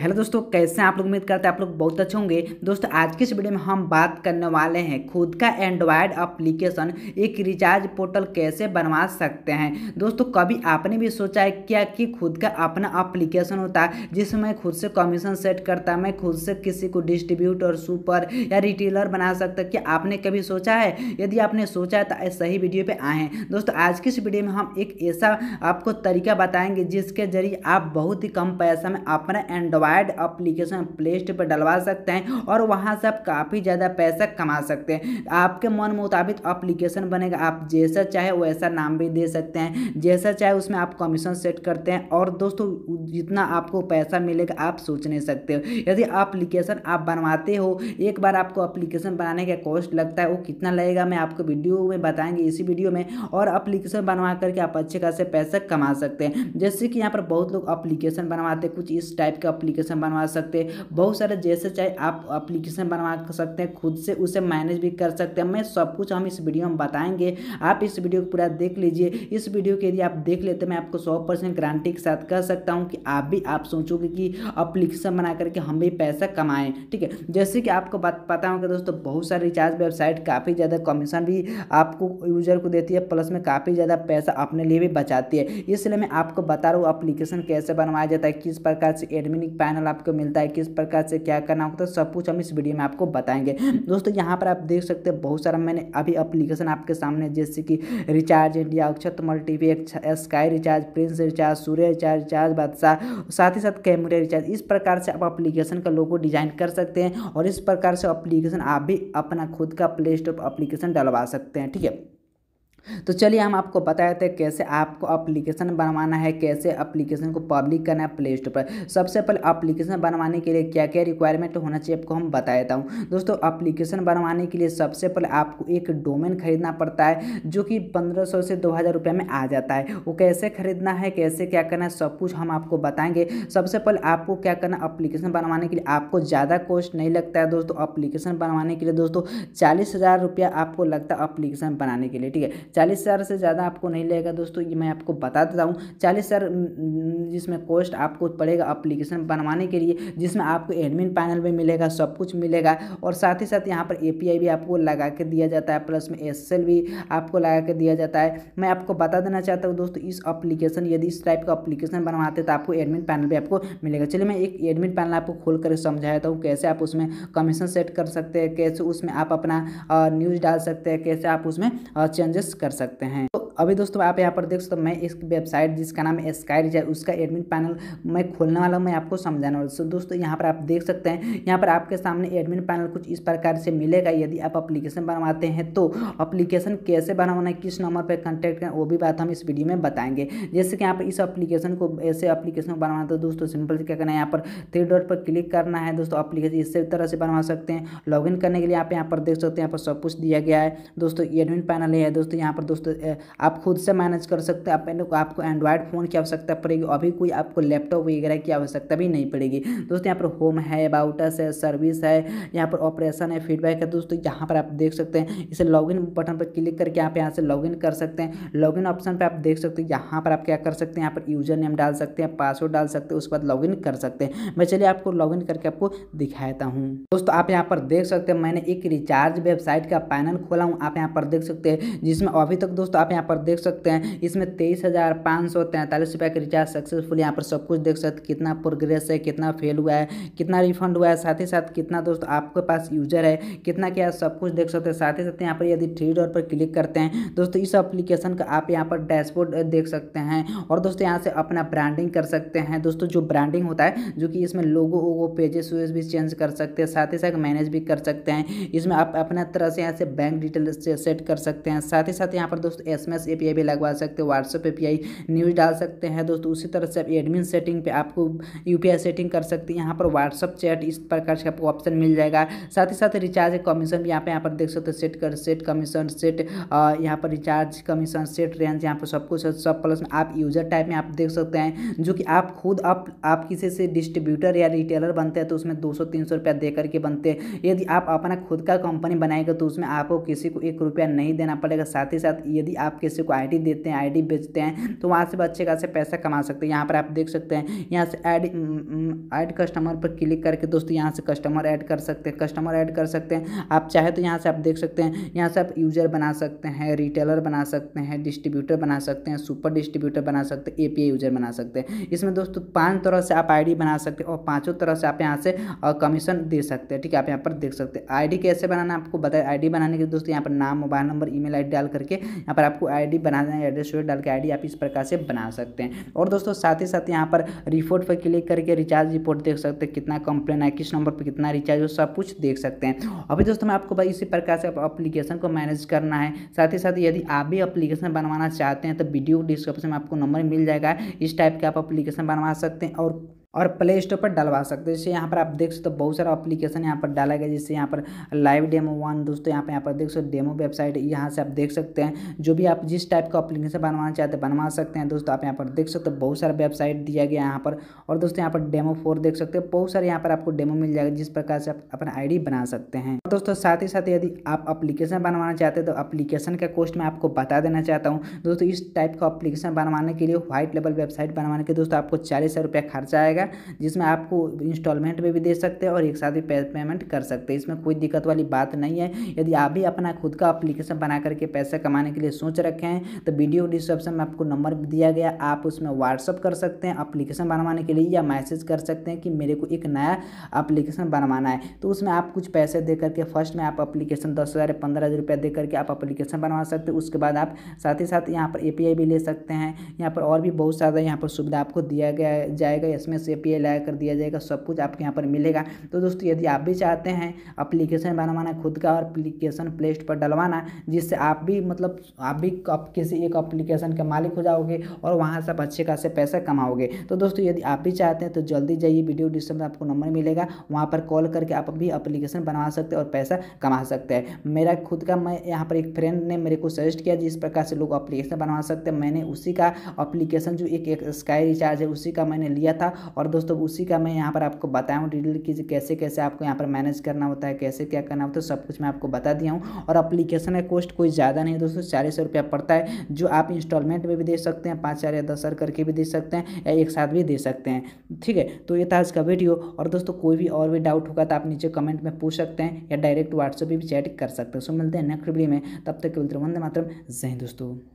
hello दोस्तों कैसे हैं आप लोग उम्मीद करते हैं आप लोग बहुत अच्छे होंगे दोस्तों आज की इस वीडियो में हम बात करने वाले हैं खुद का एंड्रॉयड एप्लीकेशन एक रिचार्ज पोर्टल कैसे बनवा सकते हैं दोस्तों कभी आपने भी सोचा है क्या कि खुद का अपना एप्लीकेशन होता है जिसमें मैं खुद से कमीशन सेट करता मैं खुद से किसी को डिस्ट्रीब्यूटर सुपर या रिटेलर बना सकता क्या आपने कभी सोचा है यदि आपने सोचा है तो सही वीडियो पर आए दोस्तों आज की इस वीडियो में हम एक ऐसा आपको तरीका बताएंगे जिसके जरिए आप बहुत ही कम पैसा में अपना android application play store पर डलवा सकते हैं और वहाँ से आप काफ़ी ज़्यादा पैसा कमा सकते हैं आपके मन मुताबिक अप्लीकेशन बनेगा आप जैसा चाहे वैसा नाम भी दे सकते हैं जैसा चाहे उसमें आप कमीशन सेट करते हैं और दोस्तों जितना आपको पैसा मिलेगा आप सोच नहीं सकते हो यदि अप्लीकेशन आप बनवाते हो एक बार आपको अप्लीकेशन बनाने का कॉस्ट लगता है वो कितना लगेगा मैं आपको वीडियो में बताएंगे इसी वीडियो में और अप्लीकेशन बनवा करके आप अच्छे खासे पैसा कमा सकते हैं जैसे कि यहाँ पर बहुत लोग अप्लीकेशन बनवाते हैं कुछ इस टाइप के अप्लीकेशन एप्लीकेशन बनवा सकते हैं बहुत सारे जैसे चाहे आप एप्लीकेशन बनवा सकते हैं खुद से उसे मैनेज भी कर सकते हैं मैं सब कुछ हम इस वीडियो में बताएंगे आप इस वीडियो को पूरा देख लीजिए इस वीडियो के यदि आप देख लेते मैं आपको सौ परसेंट गारंटी के साथ कह सकता हूँ कि आप भी आप सोचोगे कि अप्लीकेशन बना करके हम भी पैसा कमाएँ ठीक है जैसे कि आपको बात पता होगा दोस्तों बहुत सारे रिचार्ज वेबसाइट काफ़ी ज़्यादा कमीशन भी आपको यूज़र को देती है प्लस में काफ़ी ज़्यादा पैसा अपने लिए भी बचाती है इसलिए मैं आपको बता रहा हूँ अप्लीकेशन कैसे बनवाया जाता है किस प्रकार से एडमिन पैनल आपको मिलता है किस प्रकार से क्या करना होता है सब कुछ हम इस वीडियो में आपको बताएंगे दोस्तों यहाँ पर आप देख सकते हैं बहुत सारा मैंने अभी अप्लीकेशन आपके सामने जैसे कि recharge India Akshat Mal T V sky recharge prince recharge Surya recharge recharge Badshah साथ ही साथ कैमरे रिचार्ज इस प्रकार से आप अप्लीकेशन का लोगो डिजाइन कर सकते हैं और इस प्रकार से अप्लीकेशन आप भी अपना खुद का प्ले स्टोर अप्लीकेशन डलवा सकते हैं ठीक है तो चलिए हम आपको बताए थे कैसे आपको अप्लीकेशन बनवाना है कैसे अप्लीकेशन को पब्लिक करना है प्ले स्टोर पर सबसे पहले अप्लीकेशन बनवाने के लिए क्या क्या रिक्वायरमेंट होना चाहिए आपको हम बता देता हूँ दोस्तों अप्लीकेशन बनवाने के लिए सबसे पहले आपको एक डोमेन खरीदना पड़ता है जो कि पंद्रह सौ से दो हज़ार रुपये में आ जाता है वो कैसे खरीदना है कैसे क्या करना है सब कुछ हम आपको बताएंगे सबसे पहले आपको क्या करना है अप्लीकेशन बनवाने के लिए आपको ज़्यादा कॉस्ट नहीं लगता है दोस्तों अप्लीकेशन बनवाने के लिए दोस्तों चालीस हज़ार रुपया आपको लगता है अप्लीकेशन बनाने के लिए ठीक है चालीस हज़ार से ज़्यादा आपको नहीं लेगा दोस्तों ये मैं आपको बता देता हूँ चालीस हज़ार जिसमें कॉस्ट आपको पड़ेगा अप्लीकेशन बनवाने के लिए जिसमें आपको एडमिन पैनल भी मिलेगा सब कुछ मिलेगा और साथ ही साथ यहाँ पर ए भी आपको लगा के दिया जाता है प्लस में एस भी आपको लगा के दिया जाता है मैं आपको बता देना चाहता हूँ दोस्तों इस अप्लीकेशन यदि इस टाइप का अप्लीकेशन बनवाते तो आपको एडमिन पैनल भी आपको मिलेगा चलिए मैं एक एडमिन पैनल आपको खोल कर समझाया हूँ कैसे आप उसमें कमीशन सेट कर सकते हैं कैसे उसमें आप अपना न्यूज़ डाल सकते हैं कैसे आप उसमें चेंजेस कर सकते हैं तो अभी दोस्तों आप यहाँ पर देख सकते हो मैं इस वेबसाइट जिसका नाम है स्काई रिचार्ज उसका एडमिन पैनल मैं खोलने वाला हूँ मैं आपको समझाने वाला सो दोस्तों यहाँ पर आप देख सकते हैं यहाँ पर आपके सामने एडमिन पैनल कुछ इस प्रकार से मिलेगा यदि आप अप्लीकेशन बनवाते हैं तो अप्लीकेशन कैसे बनवाना है किस नंबर पर कॉन्टैक्ट करें वो भी बात हम इस वीडियो में बताएंगे जैसे कि यहाँ पर इस अप्लीकेशन को ऐसे अप्लीकेशन को बनवाना तो दोस्तों सिंपल से क्या करना है यहाँ पर थ्री डॉट पर क्लिक करना है दोस्तों अप्लीकेशन इस तरह से बनवा सकते हैं लॉगिन करने के लिए आप यहाँ पर देख सकते हैं यहाँ पर सब कुछ दिया गया है दोस्तों एडमिन पैनल है दोस्तों यहाँ पर दोस्तों आप खुद से मैनेज कर सकते हैं अपने को आपको एंड्रॉयड फ़ोन की आवश्यकता पड़ेगी अभी कोई आपको लैपटॉप वगैरह की आवश्यकता भी नहीं पड़ेगी दोस्तों यहाँ पर होम है अबाउटस है सर्विस है यहाँ पर ऑपरेशन है फीडबैक है दोस्तों यहाँ पर आप देख सकते हैं इसे लॉगिन बटन पर क्लिक करके आप यहाँ से लॉगिन कर सकते हैं लॉगिन ऑप्शन पर आप देख सकते हैं यहाँ पर आप क्या कर सकते हैं यहाँ पर यूजर नेम डाल सकते हैं पासवर्ड डाल सकते हैं उसके बाद लॉगिन कर सकते हैं मैं चलिए आपको लॉगिन करके आपको दिखाता हूँ दोस्तों आप यहाँ पर देख सकते हैं मैंने एक रिचार्ज वेबसाइट का पैनल खोला हूँ आप यहाँ पर देख सकते हैं जिसमें अभी तक दोस्तों आप यहाँ पर पर देख सकते हैं इसमें तेईस हज़ार पाँच सौ तैंतालीस रुपये का रिचार्ज सक्सेसफुल यहाँ पर सब कुछ देख सकते हैं कितना प्रोग्रेस है कितना फेल हुआ है कितना रिफंड हुआ है साथ ही साथ कितना दोस्त आपके पास यूजर है कितना क्या है सब कुछ देख सकते हैं साथ ही साथ यहाँ पर यदि थ्री डॉट पर क्लिक करते हैं दोस्तों इस अप्लीकेशन का आप यहाँ पर डैशबोर्ड देख सकते हैं और दोस्तों यहाँ से अपना ब्रांडिंग कर सकते हैं दोस्तों जो ब्रांडिंग होता है जो कि इसमें लोगो वो पेजेस वेज भी चेंज कर सकते हैं साथ ही साथ मैनेज भी कर सकते हैं इसमें आप अपना तरह से यहाँ से बैंक डिटेल सेट कर सकते हैं साथ ही साथ यहाँ पर दोस्तों एस पास ए भी लगवा सकते हो व्हाट्सअप ए न्यूज़ डाल सकते हैं दोस्तों उसी तरह से आप एडमिन सेटिंग पे आपको यू सेटिंग कर सकते हैं यहाँ पर व्हाट्सअप चैट इस प्रकार से आपको ऑप्शन मिल जाएगा साथ ही साथ रिचार्ज कमीशन भी यहाँ पे यहाँ पर देख सकते हो सेट कर सेट कमीशन सेट यहाँ पर रिचार्ज कमीशन सेट रेंज यहाँ पर सब कुछ सब प्लस में आप यूजर टाइप में आप देख सकते हैं जो कि आप खुद आप आप किसी से डिस्ट्रीब्यूटर या रिटेलर बनते हैं तो उसमें दो सौ तीन सौ रुपया दे करके बनते हैं यदि आप अपना खुद का कंपनी बनाएगा तो उसमें आपको किसी को एक रुपया नहीं देना पड़ेगा साथ ही साथ यदि आपके किसी को आईडी देते हैं आईडी बेचते हैं तो वहाँ से अच्छे खासे पैसा कमा सकते हैं यहाँ पर आप देख सकते हैं यहाँ से ऐड ऐड कस्टमर पर क्लिक करके दोस्तों यहाँ से कस्टमर ऐड कर सकते हैं कस्टमर ऐड कर सकते हैं आप चाहे तो यहाँ से आप देख सकते हैं यहाँ से आप यूजर बना सकते हैं रिटेलर बना सकते हैं डिस्ट्रीब्यूटर बना सकते हैं सुपर डिस्ट्रीब्यूटर बना सकते हैं ए यूजर बना सकते हैं इसमें दोस्तों पाँच तरह से आप आई बना सकते हैं और पाँचों तरह से आप यहाँ से कमीशन दे सकते हैं ठीक है आप यहाँ पर देख सकते हैं आई कैसे बनाना आपको बताया आई बनाने के दोस्तों यहाँ पर नाम मोबाइल नंबर ई मेल डाल करके यहाँ पर आपको आई आईडी बना है एड्रेस डाल के आईडी आप इस प्रकार से बना सकते हैं और दोस्तों साथ ही साथ यहाँ पर रिपोर्ट पर क्लिक करके रिचार्ज रिपोर्ट देख सकते हैं कितना कंप्लेन है किस नंबर पर कितना रिचार्ज हो सब कुछ देख सकते हैं अभी दोस्तों मैं आपको इसी प्रकार से अप्लीकेशन को मैनेज करना है साथ ही साथ यदि आप भी अप्लीकेशन बनवाना चाहते हैं तो वीडियो डिस्क्रिप्शन में आपको नंबर मिल जाएगा इस टाइप के आप अप्लीकेशन बनवा सकते हैं और और प्ले स्टोर पर डलवा सकते हो जैसे यहाँ पर आप देख सकते हो बहुत सारा अपलीकेशन यहाँ पर डाला गया जैसे यहाँ पर लाइव डेमो वन दोस्तों यहाँ पर यहाँ पर देख सकते हो डेमो वेबसाइट यहाँ से आप देख सकते हैं जो भी आप जिस टाइप का अपलीकेशन बनवाना चाहते हैं बनवा सकते हैं दोस्तों आप यहाँ पर देख सकते हो बहुत सारा वेबसाइट दिया गया यहाँ पर और दोस्तों यहाँ पर डेमो फोर देख सकते हो बहुत सारे यहाँ पर आपको डेमो मिल जाएगा जिस प्रकार से आप अपना आई बना सकते हैं दोस्तों साथ ही साथ यदि आप अप्लीकेशन बनवाना चाहते हैं तो अप्लीकेशन का कोस्ट मैं आपको बता देना चाहता हूँ दोस्तों इस टाइप का अप्लीकेशन बनवाने के लिए व्हाइट लेवल वेबसाइट बनवाने के दोस्तों आपको चालीस हज़ार रुपया खर्चा आएगा रहेगा जिसमें आपको इंस्टॉलमेंट में भी दे सकते हैं और एक साथ ही पेमेंट कर सकते हैं इसमें कोई दिक्कत वाली बात नहीं है यदि आप भी अपना खुद का अप्लीकेशन बना करके पैसा कमाने के लिए सोच रखे हैं तो वीडियो डिस्क्रिप्शन में आपको नंबर दिया गया आप उसमें व्हाट्सअप कर सकते हैं अप्लीकेशन बनवाने के लिए या मैसेज कर सकते हैं कि मेरे को एक नया अप्लीकेशन बनवाना है तो उसमें आप कुछ पैसे दे करके फर्स्ट में आप अप्लीकेशन दस हज़ार पंद्रह हज़ार रुपया दे करके आप अप्लीकेशन बनवा सकते हैं उसके बाद आप साथ ही साथ यहाँ पर ए भी ले सकते हैं यहाँ पर और भी बहुत सारा यहाँ पर सुविधा आपको दिया गया जाएगा इसमें से से पी एल कर दिया जाएगा सब कुछ आपके यहाँ पर मिलेगा तो दोस्तों यदि आप भी चाहते हैं अप्लीकेशन बनवाना खुद का और अप्लीकेशन प्ले पर डलवाना जिससे आप भी मतलब आप भी किसी एक अप्लीकेशन के मालिक हो जाओगे और वहाँ से आप अच्छे खासे पैसा कमाओगे तो दोस्तों यदि आप भी चाहते हैं तो जल्दी जाइए वीडियो डिस्क्रिप्शन में आपको नंबर मिलेगा वहाँ पर कॉल करके आप भी अप्लीकेशन बनवा सकते हैं और पैसा कमा सकते हैं मेरा खुद का मैं यहाँ पर एक फ्रेंड ने मेरे को सजेस्ट किया जिस प्रकार से लोग अप्लीकेशन बनवा सकते हैं मैंने उसी का अप्लीकेशन जो एक, एक स्काई रिचार्ज है उसी का मैंने लिया था और और दोस्तों उसी का मैं यहाँ पर आपको हूँ डिटेल कि कैसे कैसे आपको यहाँ पर मैनेज करना होता है कैसे क्या करना होता है सब कुछ मैं आपको बता दिया हूँ और अप्लीकेशन का कॉस्ट कोई ज़्यादा नहीं दोस्तों चालीस रुपया पड़ता है जो आप इंस्टॉलमेंट में भी दे सकते हैं पाँच हज़ार या दस हज़ार करके भी दे सकते हैं या एक साथ भी दे सकते हैं ठीक है तो ये था आज का वीडियो और दोस्तों कोई भी और भी डाउट होगा तो आप नीचे कमेंट में पूछ सकते हैं या डायरेक्ट व्हाट्सएप पर भी चैट कर सकते हैं सो तो मिलते हैं नेक्स्ट वीडियो में तब तक के बोलते वंदे मातरम जय दोस्तों